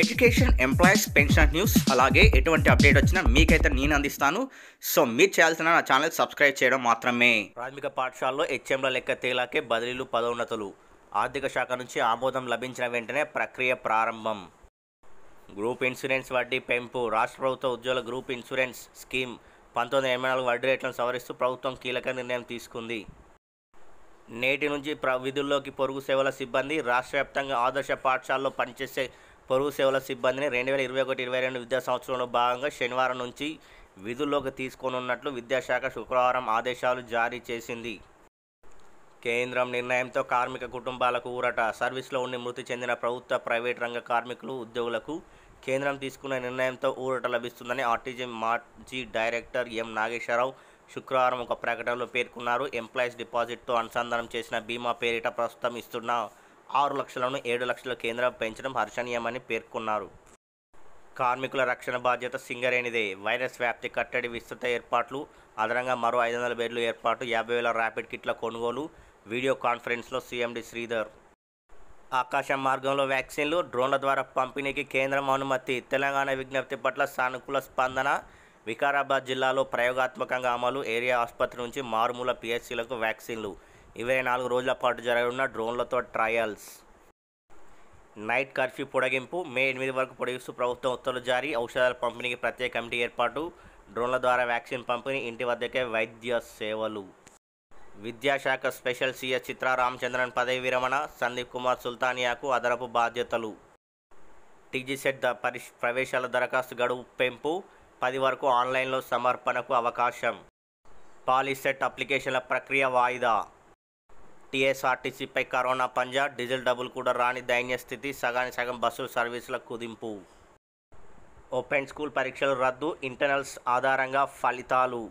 education employees pension news అలాగే ఎటువంటి update వచ్చినా మీకైతే నేను అందిస్తాను సో మీరు చేయాల్సిన నా ఛానల్ సబ్స్క్రైబ్ చేయడం మాత్రమే ప్రాథమిక పాఠశాలలో హెచ్ఎంల లెక్క తేలాకే బదిలీలు పదోన్నతులు ఆర్థిక శాఖ నుంచి ఆమోదం లభించిన వెంటనే ప్రక్రియ ప్రారంభం గ్రూప్ ఇన్సూరెన్స్ వడ్డీ పెంపు రాష్ట్ర ప్రభుత్వ ఉద్యోగుల గ్రూప్ ఇన్సూరెన్స్ స్కీమ్ పంతొమ్మిది ఎనభై నాలుగు వడ్డీ రేట్లను సవరిస్తూ ప్రభుత్వం కీలక నిర్ణయం తీసుకుంది నేటి నుంచి ప్ర విధుల్లోకి పొరుగు సేవల సిబ్బంది రాష్ట్ర వ్యాప్తంగా ఆదర్శ పాఠశాలలో పనిచేసే పొరుగు సేవల సిబ్బందిని రెండు వేల ఇరవై ఒకటి ఇరవై రెండు విద్యా సంవత్సరంలో భాగంగా శనివారం నుంచి విధుల్లోకి తీసుకోనున్నట్లు విద్యాశాఖ శుక్రవారం ఆదేశాలు జారీ చేసింది కేంద్రం నిర్ణయంతో కార్మిక కుటుంబాలకు ఊరట సర్వీస్లో ఉండి మృతి చెందిన ప్రభుత్వ ప్రైవేట్ రంగ కార్మికులు ఉద్యోగులకు కేంద్రం తీసుకున్న నిర్ణయంతో ఊరట లభిస్తుందని ఆర్టీజీ మాజీ డైరెక్టర్ ఎం నాగేశ్వరరావు శుక్రవారం ఒక ప్రకటనలో పేర్కొన్నారు ఎంప్లాయీస్ డిపాజిట్తో అనుసంధానం చేసిన బీమా పేరిట ప్రస్తుతం ఇస్తున్న ఆరు లక్షలను ఏడు లక్షల కేంద్రం పెంచడం హర్షణీయమని పేర్కొన్నారు కార్మికుల రక్షణ బాధ్యత సింగరేణిదే వైరస్ వ్యాప్తి కట్టడి విస్తృత ఏర్పాట్లు అదనంగా మరో ఐదు వందల బెడ్లు ఏర్పాటు యాభై వేల ర్యాపిడ్ కిట్ల కొనుగోలు వీడియో కాన్ఫరెన్స్లో సీఎండి శ్రీధర్ ఆకాశ మార్గంలో వ్యాక్సిన్లు డ్రోన్ల ద్వారా పంపిణీకి కేంద్రం అనుమతి తెలంగాణ విజ్ఞప్తి పట్ల సానుకూల స్పందన వికారాబాద్ జిల్లాలో ప్రయోగాత్మకంగా అమలు ఏరియా ఆసుపత్రి నుంచి మారుమూల పిఎస్సీలకు వ్యాక్సిన్లు ఇరవై నాలుగు రోజుల పాటు జరగనున్న డ్రోన్లతో ట్రయల్స్ నైట్ కర్ఫ్యూ పొడిగింపు మే ఎనిమిది వరకు పొడిగిస్తూ ప్రభుత్వం ఉత్తర్వులు జారీ ఔషధాల పంపిణీకి ప్రత్యేక కమిటీ ఏర్పాటు డ్రోన్ల ద్వారా వ్యాక్సిన్ పంపిణీ ఇంటి వద్దకే వైద్య సేవలు విద్యాశాఖ స్పెషల్ సీఎస్ చిత్ర రామచంద్రన్ పదవి విరమణ సందీప్ కుమార్ సుల్తానియాకు అదనపు బాధ్యతలు టీజీసెట్ పరి ప్రవేశాల దరఖాస్తు గడువు పెంపు పది వరకు ఆన్లైన్లో సమర్పణకు అవకాశం పాలిసెట్ అప్లికేషన్ల ప్రక్రియ వాయిదా టీఎస్ఆర్టీసీపై కరోనా పంజా డీజిల్ డబ్బులు కూడా రాని దైన్య స్థితి సగాని సగం బస్సు సర్వీసుల కుదింపు ఓపెన్ స్కూల్ పరీక్షలు రద్దు ఇంటర్నల్స్ ఆధారంగా ఫలితాలు